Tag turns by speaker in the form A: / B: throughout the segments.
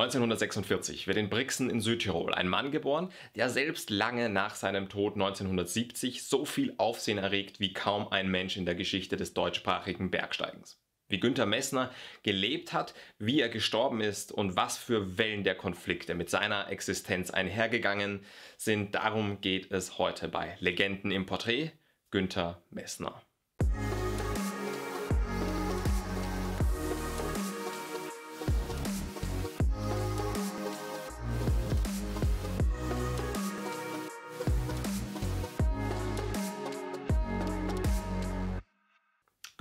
A: 1946 wird in Brixen in Südtirol ein Mann geboren, der selbst lange nach seinem Tod 1970 so viel Aufsehen erregt wie kaum ein Mensch in der Geschichte des deutschsprachigen Bergsteigens. Wie Günter Messner gelebt hat, wie er gestorben ist und was für Wellen der Konflikte mit seiner Existenz einhergegangen sind, darum geht es heute bei Legenden im Porträt Günter Messner.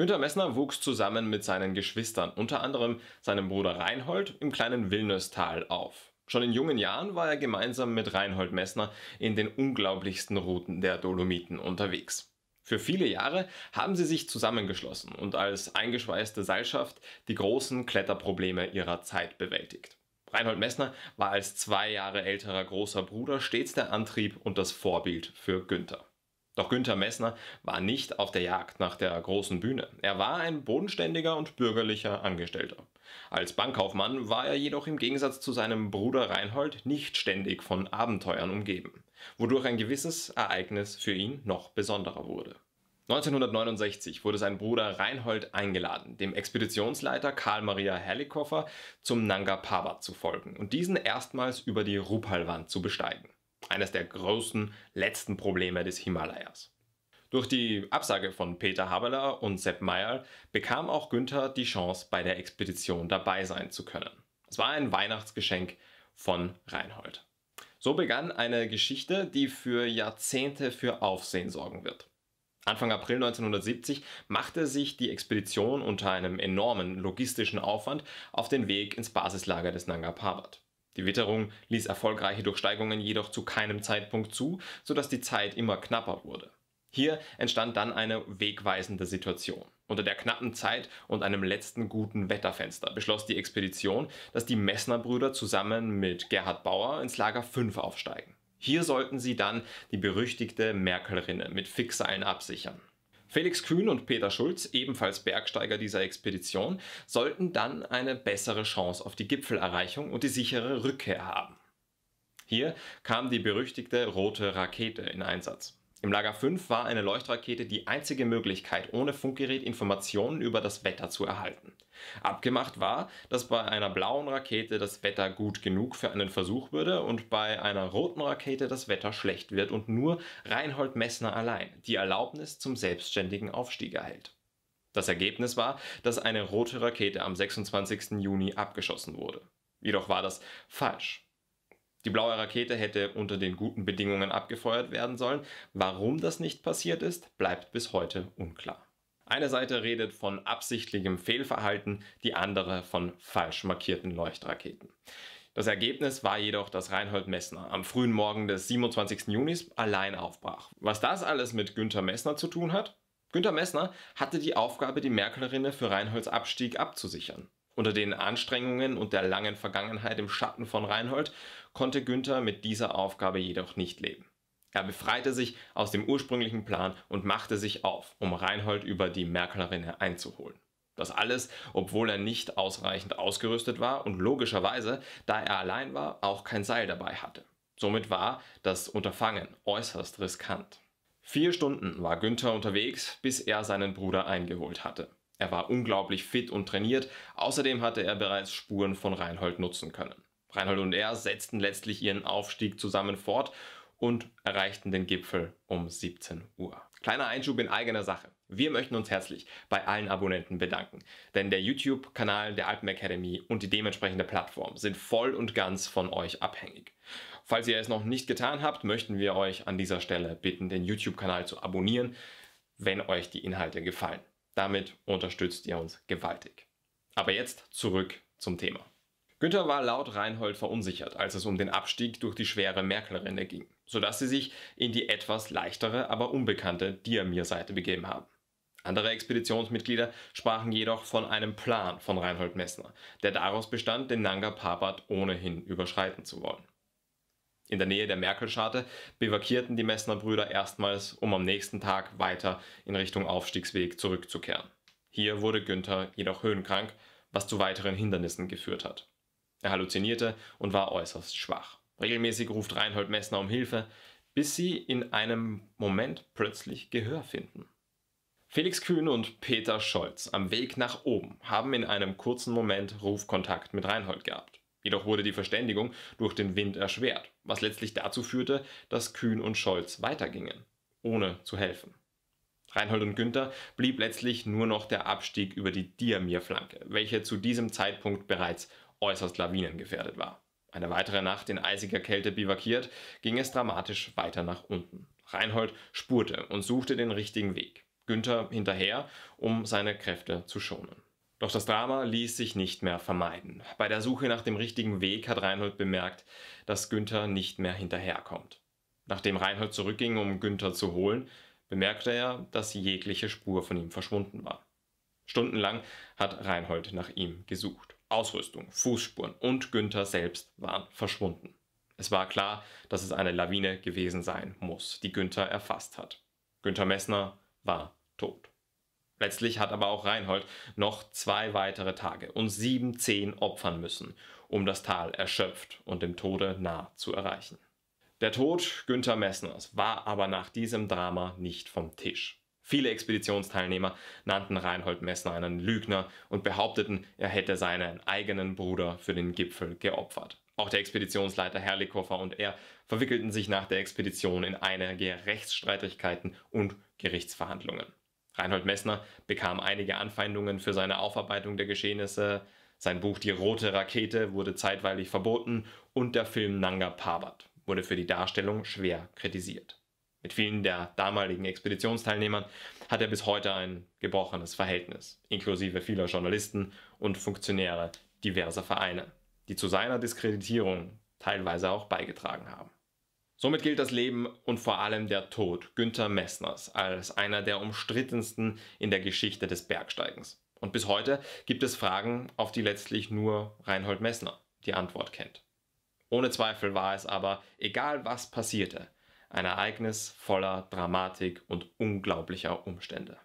A: Günter Messner wuchs zusammen mit seinen Geschwistern, unter anderem seinem Bruder Reinhold, im kleinen Vilnöstal auf. Schon in jungen Jahren war er gemeinsam mit Reinhold Messner in den unglaublichsten Routen der Dolomiten unterwegs. Für viele Jahre haben sie sich zusammengeschlossen und als eingeschweißte Seilschaft die großen Kletterprobleme ihrer Zeit bewältigt. Reinhold Messner war als zwei Jahre älterer großer Bruder stets der Antrieb und das Vorbild für Günther. Doch Günther Messner war nicht auf der Jagd nach der großen Bühne. Er war ein bodenständiger und bürgerlicher Angestellter. Als Bankkaufmann war er jedoch im Gegensatz zu seinem Bruder Reinhold nicht ständig von Abenteuern umgeben, wodurch ein gewisses Ereignis für ihn noch besonderer wurde. 1969 wurde sein Bruder Reinhold eingeladen, dem Expeditionsleiter Karl Maria Herlikoffer zum Nanga Parbat zu folgen und diesen erstmals über die Rupalwand zu besteigen eines der großen letzten Probleme des Himalayas. Durch die Absage von Peter Haberler und Sepp Meyer bekam auch Günther die Chance, bei der Expedition dabei sein zu können. Es war ein Weihnachtsgeschenk von Reinhold. So begann eine Geschichte, die für Jahrzehnte für Aufsehen sorgen wird. Anfang April 1970 machte sich die Expedition unter einem enormen logistischen Aufwand auf den Weg ins Basislager des Nanga Parbat. Die Witterung ließ erfolgreiche Durchsteigungen jedoch zu keinem Zeitpunkt zu, sodass die Zeit immer knapper wurde. Hier entstand dann eine wegweisende Situation. Unter der knappen Zeit und einem letzten guten Wetterfenster beschloss die Expedition, dass die Messner-Brüder zusammen mit Gerhard Bauer ins Lager 5 aufsteigen. Hier sollten sie dann die berüchtigte Merkelrinne mit Fixseilen absichern. Felix Kühn und Peter Schulz, ebenfalls Bergsteiger dieser Expedition, sollten dann eine bessere Chance auf die Gipfelerreichung und die sichere Rückkehr haben. Hier kam die berüchtigte rote Rakete in Einsatz. Im Lager 5 war eine Leuchtrakete die einzige Möglichkeit, ohne Funkgerät Informationen über das Wetter zu erhalten. Abgemacht war, dass bei einer blauen Rakete das Wetter gut genug für einen Versuch würde und bei einer roten Rakete das Wetter schlecht wird und nur Reinhold Messner allein die Erlaubnis zum selbstständigen Aufstieg erhält. Das Ergebnis war, dass eine rote Rakete am 26. Juni abgeschossen wurde. Jedoch war das falsch. Die blaue Rakete hätte unter den guten Bedingungen abgefeuert werden sollen. Warum das nicht passiert ist, bleibt bis heute unklar. Eine Seite redet von absichtlichem Fehlverhalten, die andere von falsch markierten Leuchtraketen. Das Ergebnis war jedoch, dass Reinhold Messner am frühen Morgen des 27. Junis allein aufbrach. Was das alles mit Günter Messner zu tun hat? Günter Messner hatte die Aufgabe, die Merkelrinne für Reinholds Abstieg abzusichern. Unter den Anstrengungen und der langen Vergangenheit im Schatten von Reinhold konnte Günther mit dieser Aufgabe jedoch nicht leben. Er befreite sich aus dem ursprünglichen Plan und machte sich auf, um Reinhold über die Merklerinne einzuholen. Das alles, obwohl er nicht ausreichend ausgerüstet war und logischerweise, da er allein war, auch kein Seil dabei hatte. Somit war das Unterfangen äußerst riskant. Vier Stunden war Günther unterwegs, bis er seinen Bruder eingeholt hatte. Er war unglaublich fit und trainiert, außerdem hatte er bereits Spuren von Reinhold nutzen können. Reinhold und er setzten letztlich ihren Aufstieg zusammen fort und erreichten den Gipfel um 17 Uhr. Kleiner Einschub in eigener Sache. Wir möchten uns herzlich bei allen Abonnenten bedanken, denn der YouTube-Kanal der Alpen und die dementsprechende Plattform sind voll und ganz von euch abhängig. Falls ihr es noch nicht getan habt, möchten wir euch an dieser Stelle bitten, den YouTube-Kanal zu abonnieren, wenn euch die Inhalte gefallen. Damit unterstützt ihr uns gewaltig. Aber jetzt zurück zum Thema. Günther war laut Reinhold verunsichert, als es um den Abstieg durch die schwere Merkel-Renne ging sodass sie sich in die etwas leichtere, aber unbekannte Diamir-Seite begeben haben. Andere Expeditionsmitglieder sprachen jedoch von einem Plan von Reinhold Messner, der daraus bestand, den Nanga Parbat ohnehin überschreiten zu wollen. In der Nähe der Merkelscharte bivakierten die Messner Brüder erstmals, um am nächsten Tag weiter in Richtung Aufstiegsweg zurückzukehren. Hier wurde Günther jedoch höhenkrank, was zu weiteren Hindernissen geführt hat. Er halluzinierte und war äußerst schwach. Regelmäßig ruft Reinhold Messner um Hilfe, bis sie in einem Moment plötzlich Gehör finden. Felix Kühn und Peter Scholz am Weg nach oben haben in einem kurzen Moment Rufkontakt mit Reinhold gehabt. Jedoch wurde die Verständigung durch den Wind erschwert, was letztlich dazu führte, dass Kühn und Scholz weitergingen, ohne zu helfen. Reinhold und Günther blieb letztlich nur noch der Abstieg über die Diamir-Flanke, welche zu diesem Zeitpunkt bereits äußerst lawinengefährdet war. Eine weitere Nacht in eisiger Kälte bivakiert, ging es dramatisch weiter nach unten. Reinhold spurte und suchte den richtigen Weg. Günther hinterher, um seine Kräfte zu schonen. Doch das Drama ließ sich nicht mehr vermeiden. Bei der Suche nach dem richtigen Weg hat Reinhold bemerkt, dass Günther nicht mehr hinterherkommt. Nachdem Reinhold zurückging, um Günther zu holen, bemerkte er, dass jegliche Spur von ihm verschwunden war. Stundenlang hat Reinhold nach ihm gesucht. Ausrüstung, Fußspuren und Günther selbst waren verschwunden. Es war klar, dass es eine Lawine gewesen sein muss, die Günther erfasst hat. Günther Messner war tot. Letztlich hat aber auch Reinhold noch zwei weitere Tage und sieben Zehn opfern müssen, um das Tal erschöpft und dem Tode nah zu erreichen. Der Tod Günther Messners war aber nach diesem Drama nicht vom Tisch. Viele Expeditionsteilnehmer nannten Reinhold Messner einen Lügner und behaupteten, er hätte seinen eigenen Bruder für den Gipfel geopfert. Auch der Expeditionsleiter Herlikofer und er verwickelten sich nach der Expedition in einige Rechtsstreitigkeiten und Gerichtsverhandlungen. Reinhold Messner bekam einige Anfeindungen für seine Aufarbeitung der Geschehnisse, sein Buch Die rote Rakete wurde zeitweilig verboten und der Film Nanga Parbat wurde für die Darstellung schwer kritisiert. Mit vielen der damaligen Expeditionsteilnehmern hat er bis heute ein gebrochenes Verhältnis, inklusive vieler Journalisten und Funktionäre diverser Vereine, die zu seiner Diskreditierung teilweise auch beigetragen haben. Somit gilt das Leben und vor allem der Tod Günther Messners als einer der umstrittensten in der Geschichte des Bergsteigens. Und bis heute gibt es Fragen, auf die letztlich nur Reinhold Messner die Antwort kennt. Ohne Zweifel war es aber, egal was passierte, ein Ereignis voller Dramatik und unglaublicher Umstände.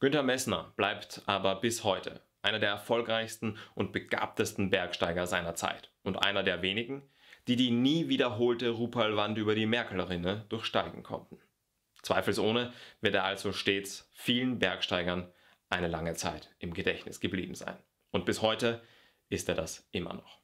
A: Günter Messner bleibt aber bis heute einer der erfolgreichsten und begabtesten Bergsteiger seiner Zeit und einer der wenigen, die die nie wiederholte Rupalwand über die Merkelrinne durchsteigen konnten. Zweifelsohne wird er also stets vielen Bergsteigern eine lange Zeit im Gedächtnis geblieben sein. Und bis heute ist er das immer noch.